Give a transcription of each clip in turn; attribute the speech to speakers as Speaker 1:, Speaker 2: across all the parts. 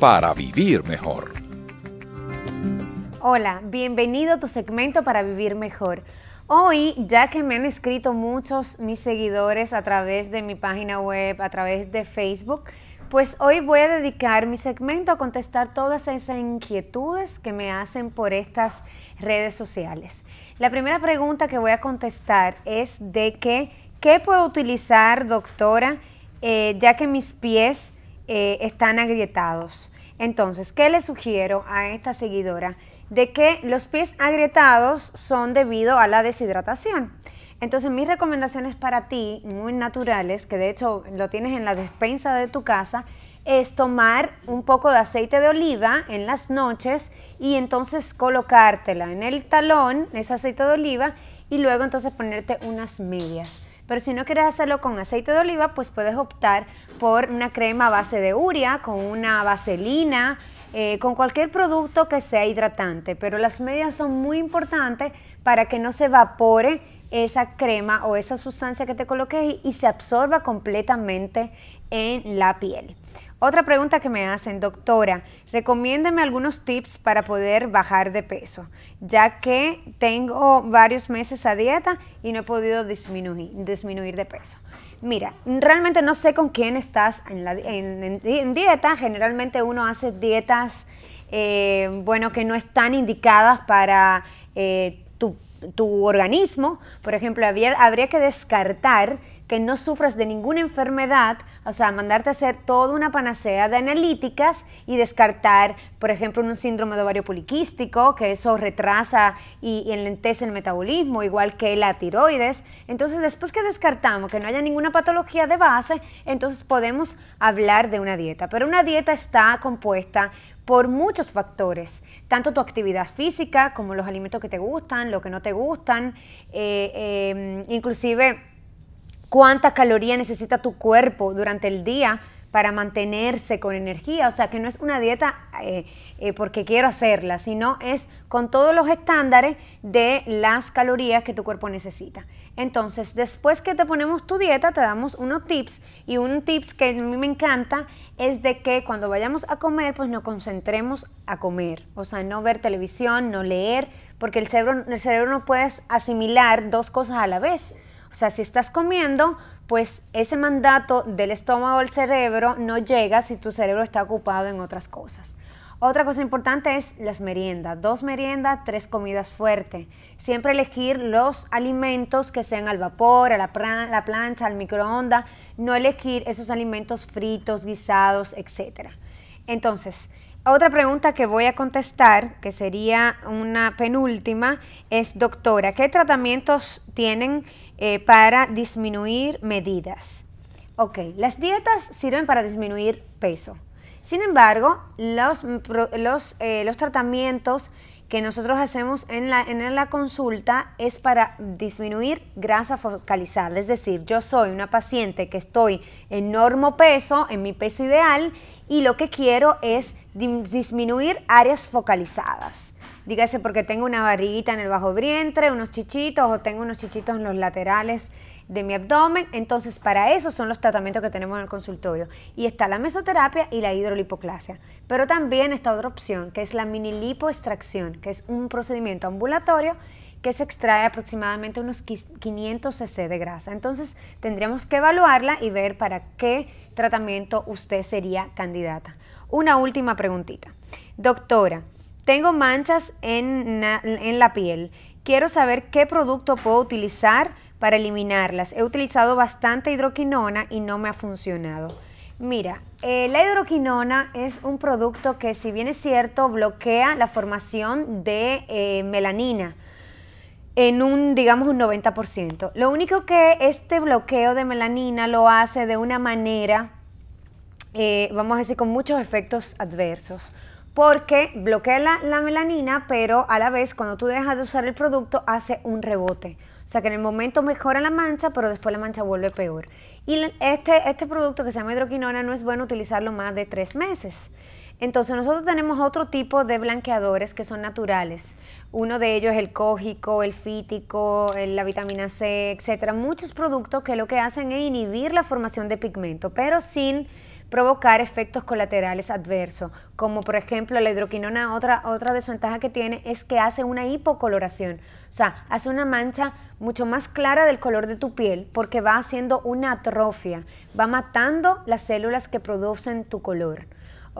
Speaker 1: para vivir mejor. Hola, bienvenido a tu segmento para vivir mejor. Hoy, ya que me han escrito muchos mis seguidores a través de mi página web, a través de Facebook, pues hoy voy a dedicar mi segmento a contestar todas esas inquietudes que me hacen por estas redes sociales. La primera pregunta que voy a contestar es de que, ¿qué puedo utilizar, doctora, eh, ya que mis pies eh, están agrietados. Entonces, ¿qué le sugiero a esta seguidora? De que los pies agrietados son debido a la deshidratación. Entonces, mis recomendaciones para ti, muy naturales, que de hecho lo tienes en la despensa de tu casa, es tomar un poco de aceite de oliva en las noches y entonces colocártela en el talón, ese aceite de oliva, y luego entonces ponerte unas medias. Pero si no quieres hacerlo con aceite de oliva, pues puedes optar por una crema a base de urea, con una vaselina, eh, con cualquier producto que sea hidratante. Pero las medias son muy importantes para que no se evapore esa crema o esa sustancia que te coloques ahí y se absorba completamente en la piel. Otra pregunta que me hacen, doctora, recomiéndeme algunos tips para poder bajar de peso, ya que tengo varios meses a dieta y no he podido disminuir, disminuir de peso. Mira, realmente no sé con quién estás en, dieta, generalmente uno hace dietas, eh, bueno, que no están indicadas para eh, tu, organismo, por ejemplo, habría, habría que descartar que no sufras de ninguna enfermedad, o sea, mandarte a hacer toda una panacea de analíticas y descartar, por ejemplo, un síndrome de ovario poliquístico, que eso retrasa y, enlentece el metabolismo, igual que la tiroides. Entonces, después que descartamos que no haya ninguna patología de base, entonces podemos hablar de una dieta. Pero una dieta está compuesta por muchos factores, tanto tu actividad física como los alimentos que te gustan, lo que no te gustan, eh, em, inclusive cuánta caloría necesita tu cuerpo durante el día para mantenerse con energía. O sea, que no es una dieta eh, eh, porque quiero hacerla, sino es con todos los estándares de las calorías que tu cuerpo necesita. Entonces, después que te ponemos tu dieta, te damos unos tips. Y un tips que a mí me encanta es de que cuando vayamos a comer, pues nos concentremos a comer. O sea, no ver televisión, no leer, porque el cerebro, el cerebro no puede asimilar dos cosas a la vez. O sea, si estás comiendo, pues ese mandato del estómago al cerebro no llega si tu cerebro está ocupado en otras cosas. Otra cosa importante es las meriendas. Dos meriendas, tres comidas fuertes. Siempre elegir los alimentos que sean al vapor, a la, la plancha, al microondas. No elegir esos alimentos fritos, guisados, etc. Entonces, otra pregunta que voy a contestar, que sería una penúltima, es, doctora, ¿qué tratamientos tienen? Eh, para disminuir medidas. Ok, las dietas sirven para disminuir peso. Sin embargo, los, los, eh, los tratamientos que nosotros hacemos en la, en la consulta es para disminuir grasa focalizada. Es decir, yo soy una paciente que estoy en normo peso, en mi peso ideal, y lo que quiero es disminuir áreas focalizadas dígase porque tengo una barriguita en el bajo vientre, unos chichitos o tengo unos chichitos en los laterales de mi abdomen. Entonces, para eso son los tratamientos que tenemos en el consultorio. Y está la mesoterapia y la hidrolipoclasia. Pero también está otra opción, que es la minilipoextracción, que es un procedimiento ambulatorio que se extrae aproximadamente unos 500 cc de grasa. Entonces, tendríamos que evaluarla y ver para qué tratamiento usted sería candidata. Una última preguntita. Doctora, tengo manchas en, la piel. Quiero saber qué producto puedo utilizar para eliminarlas. He utilizado bastante hidroquinona y no me ha funcionado. Mira, eh, la hidroquinona es un producto que si bien es cierto bloquea la formación de eh, melanina en un, digamos, un 90%. Lo único que este bloqueo de melanina lo hace de una manera, eh, vamos a decir, con muchos efectos adversos porque bloquea la, melanina, pero a la vez cuando tú dejas de usar el producto hace un rebote. O sea que en el momento mejora la mancha, pero después la mancha vuelve peor. Y este, este producto que se llama hidroquinona no es bueno utilizarlo más de tres meses. Entonces nosotros tenemos otro tipo de blanqueadores que son naturales. Uno de ellos es el cógico, el fítico, la vitamina C, etcétera. Muchos productos que lo que hacen es inhibir la formación de pigmento, pero sin provocar efectos colaterales adversos, como por ejemplo la hidroquinona, otra, otra desventaja que tiene es que hace una hipocoloración, o sea, hace una mancha mucho más clara del color de tu piel porque va haciendo una atrofia, va matando las células que producen tu color.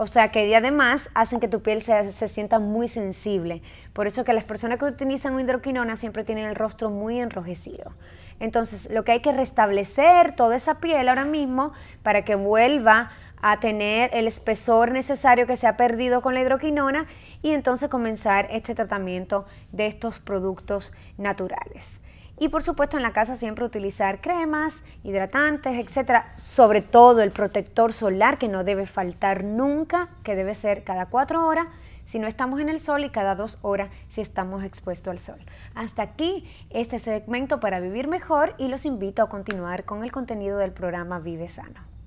Speaker 1: O sea que además hacen que tu piel se, se, sienta muy sensible. Por eso que las personas que utilizan hidroquinona siempre tienen el rostro muy enrojecido. Entonces lo que hay que restablecer toda esa piel ahora mismo para que vuelva a tener el espesor necesario que se ha perdido con la hidroquinona y entonces comenzar este tratamiento de estos productos naturales. Y por supuesto en la casa siempre utilizar cremas, hidratantes, etcétera. Sobre todo el protector solar que no debe faltar nunca, que debe ser cada cuatro horas si no estamos en el sol y cada dos horas si estamos expuestos al sol. Hasta aquí este segmento para vivir mejor y los invito a continuar con el contenido del programa Vive Sano.